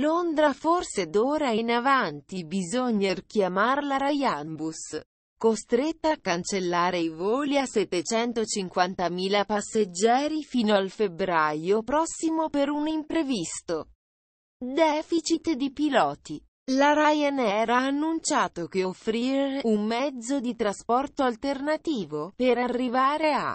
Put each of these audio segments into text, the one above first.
Londra forse d'ora in avanti bisogna chiamarla Ryanbus, costretta a cancellare i voli a 750.000 passeggeri fino al febbraio prossimo per un imprevisto deficit di piloti. La Ryanair ha annunciato che offrire un mezzo di trasporto alternativo per arrivare a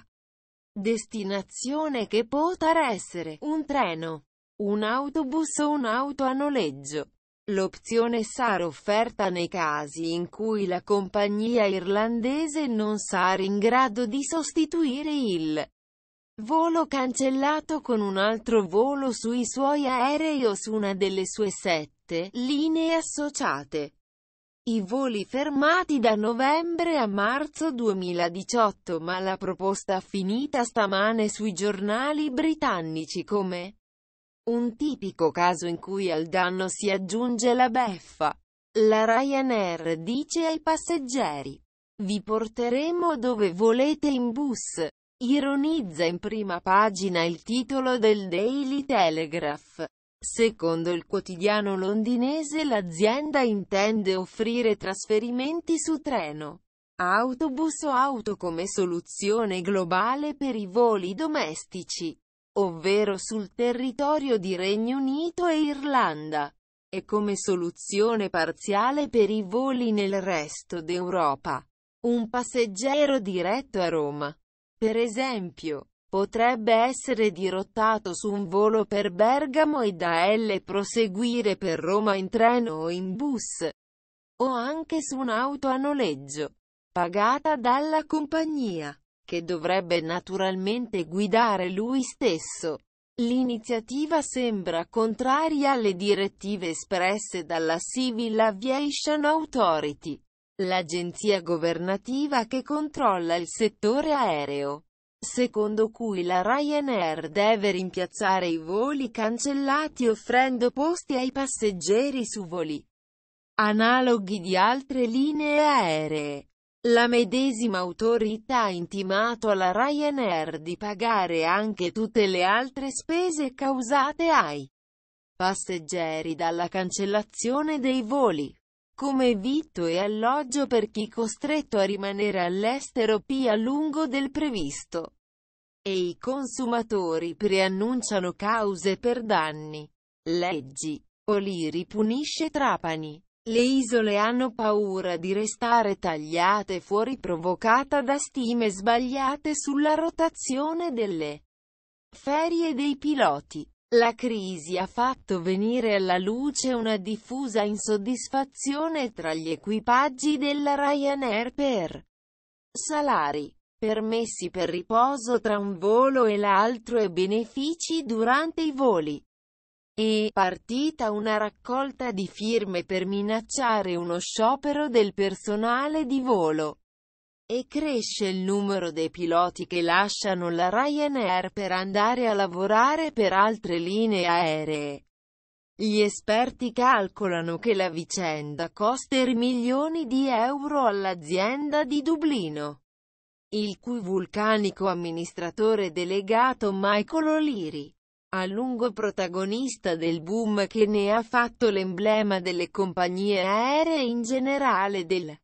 destinazione che potrà essere un treno un autobus o un'auto a noleggio. L'opzione sarà offerta nei casi in cui la compagnia irlandese non sarà in grado di sostituire il volo cancellato con un altro volo sui suoi aerei o su una delle sue sette linee associate. I voli fermati da novembre a marzo 2018 ma la proposta finita stamane sui giornali britannici come un tipico caso in cui al danno si aggiunge la beffa. La Ryanair dice ai passeggeri. Vi porteremo dove volete in bus. Ironizza in prima pagina il titolo del Daily Telegraph. Secondo il quotidiano londinese l'azienda intende offrire trasferimenti su treno, autobus o auto come soluzione globale per i voli domestici ovvero sul territorio di Regno Unito e Irlanda, e come soluzione parziale per i voli nel resto d'Europa. Un passeggero diretto a Roma, per esempio, potrebbe essere dirottato su un volo per Bergamo e da L proseguire per Roma in treno o in bus, o anche su un'auto a noleggio, pagata dalla compagnia che dovrebbe naturalmente guidare lui stesso. L'iniziativa sembra contraria alle direttive espresse dalla Civil Aviation Authority, l'agenzia governativa che controlla il settore aereo, secondo cui la Ryanair deve rimpiazzare i voli cancellati offrendo posti ai passeggeri su voli analoghi di altre linee aeree. La medesima autorità ha intimato alla Ryanair di pagare anche tutte le altre spese causate ai passeggeri dalla cancellazione dei voli, come vitto e alloggio per chi costretto a rimanere all'estero più a lungo del previsto. E i consumatori preannunciano cause per danni. Leggi. Oliri punisce Trapani. Le isole hanno paura di restare tagliate fuori provocata da stime sbagliate sulla rotazione delle ferie dei piloti. La crisi ha fatto venire alla luce una diffusa insoddisfazione tra gli equipaggi della Ryanair per salari, permessi per riposo tra un volo e l'altro e benefici durante i voli. È partita una raccolta di firme per minacciare uno sciopero del personale di volo. E cresce il numero dei piloti che lasciano la Ryanair per andare a lavorare per altre linee aeree. Gli esperti calcolano che la vicenda coster milioni di euro all'azienda di Dublino, il cui vulcanico amministratore delegato Michael O'Leary a lungo protagonista del boom che ne ha fatto l'emblema delle compagnie aeree in generale del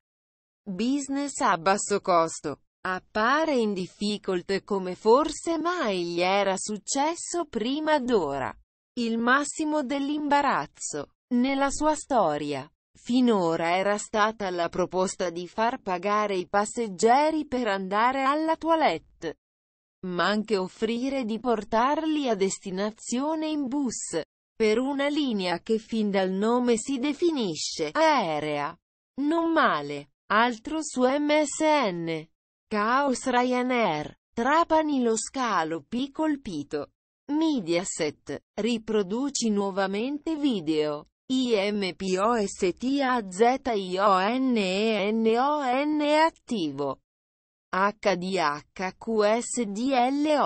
business a basso costo. Appare in difficult come forse mai gli era successo prima d'ora. Il massimo dell'imbarazzo. Nella sua storia, finora era stata la proposta di far pagare i passeggeri per andare alla toilette ma anche offrire di portarli a destinazione in bus, per una linea che fin dal nome si definisce aerea. Non male. Altro su MSN. Caos Ryanair. Trapani lo scalo P colpito. Mediaset. Riproduci nuovamente video. IMPOSTAZIONENON attivo. HDHQSDLO